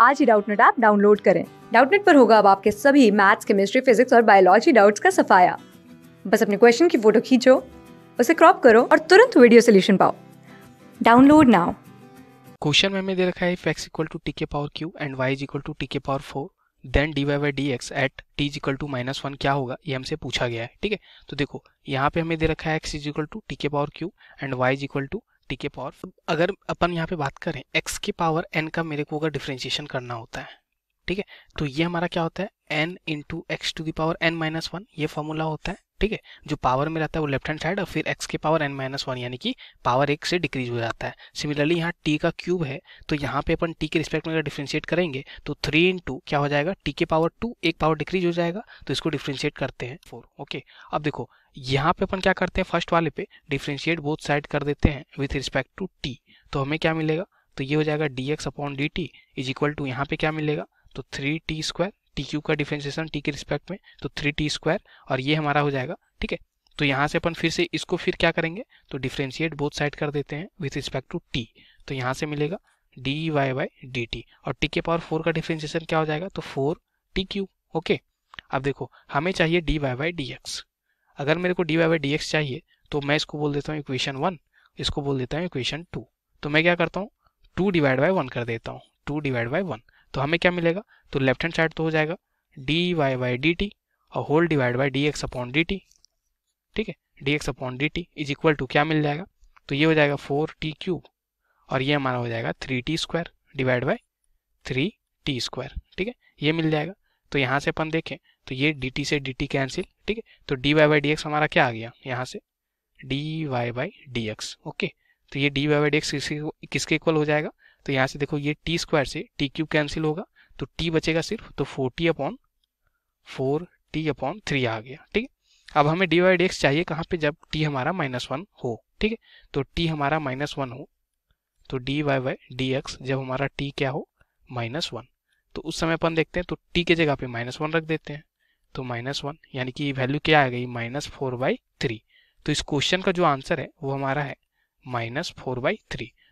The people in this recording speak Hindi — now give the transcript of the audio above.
आज ही डाउटनेट ऐप डाउनलोड करें डाउटनेट पर होगा अब आपके सभी मैथ्स केमिस्ट्री फिजिक्स और बायोलॉजी डाउट्स का सफाया बस अपने क्वेश्चन की फोटो खींचो उसे क्रॉप करो और तुरंत वीडियो सोल्यूशन पाओ डाउनलोड नाउ क्वेश्चन में दे रखा है if x equal to t के power q and y is equal to t के power four then d y by d x at t is equal to minus one क्या होगा ये हमसे पूछा गया है ठीक है तो देखो यहाँ पे हमें दे रखा है x is equal to t के power q and y is equal to t के पावर अगर अपन यहाँ पे बात करें एक्स के पावर एन का मेरे को अगर डिफ्रेंशिएशन करना होता है ठीक है तो ये हमारा क्या होता है n into x to the power n minus one ये फॉर्मूला होता है ठीक है जो पावर में रहता है वो लेफ्ट हैंड साइड और फिर एक्स के पावर एन माइनस वन यानी कि पावर एक से डिक्रीज हो जाता है सिमिलरली यहाँ टी का क्यूब है तो यहाँ पे अपन टी के रिस्पेक्ट में अगर डिफ्रेंशिएट करेंगे तो थ्री इन टू क्या हो जाएगा टी के पावर टू एक पावर डिक्रीज हो जाएगा तो इसको डिफ्रेंशिएट करते हैं फोर ओके अब देखो यहाँ पे अपन क्या करते हैं फर्स्ट वाले पे डिफ्रेंशिएट बोथ साइड कर देते हैं विथ रिस्पेक्ट टू टी तो हमें क्या मिलेगा तो ये हो जाएगा d x upon d t is equal to यहाँ पे क्या मिलेगा तो three t square t q का डिफ्रेंसिएशन टी के रिस्पेक्ट में तो थ्री टी स्क्वायर और ये हमारा हो जाएगा ठीक है तो यहाँ से अपन फिर से इसको फिर क्या करेंगे तो डिफ्रेंशिएट बोथ साइड कर देते हैं विथ रिस्पेक्ट टू टी तो यहाँ से मिलेगा d y by d t और टी के पावर फोर का डिफ्रेंशिएशन क्या हो जाएगा तो फोर टी क्यू ओके अब देखो हमें चाहिए d y by d x अगर मेरे को d y by d x चाहिए तो मैं इसको बोल देता हूँ इक्वेशन वन इसको बोल देता हूँ इक्वेशन टू तो मैं क्या करता हूँ टू डिवाइड बाई वन कर देता हूँ टू डिवाइड बाई वन तो हमें क्या मिलेगा तो लेफ्ट हैंड साइड तो हो जाएगा d y by d t और whole divide by d x upon d t ठीक है d x upon d t is equal to क्या मिल जाएगा तो ये हो जाएगा फोर टी क्यूब और ये हमारा हो जाएगा three t square divide by three t square ठीक है ये मिल जाएगा तो यहाँ से अपन देखें तो ये डी टी से डी टी कैंसिल ठीक है तो d y by d x हमारा क्या आ गया यहाँ से d y by d x okay तो ये d y by d x किसके किसके इक्वल हो जाएगा तो यहाँ से देखो ये टी स्क्वायर से टी क्यूब कैंसिल होगा तो टी बचेगा सिर्फ तो four t upon four t upon three आ गया ठीक है अब हमें डी वाई डी एक्स चाहिए कहाँ पे जब टी हमारा माइनस वन हो ठीक है तो टी हमारा माइनस वन हो तो d y y d x जब हमारा टी क्या हो माइनस वन तो उस समय अपन देखते हैं तो टी के जगह पे माइनस वन रख देते हैं तो माइनस वन यानी कि वैल्यू क्या आ गई माइनस फोर बाई थ्री तो इस क्वेश्चन का जो आंसर है वो हमारा है माइनस फोर बाई थ्री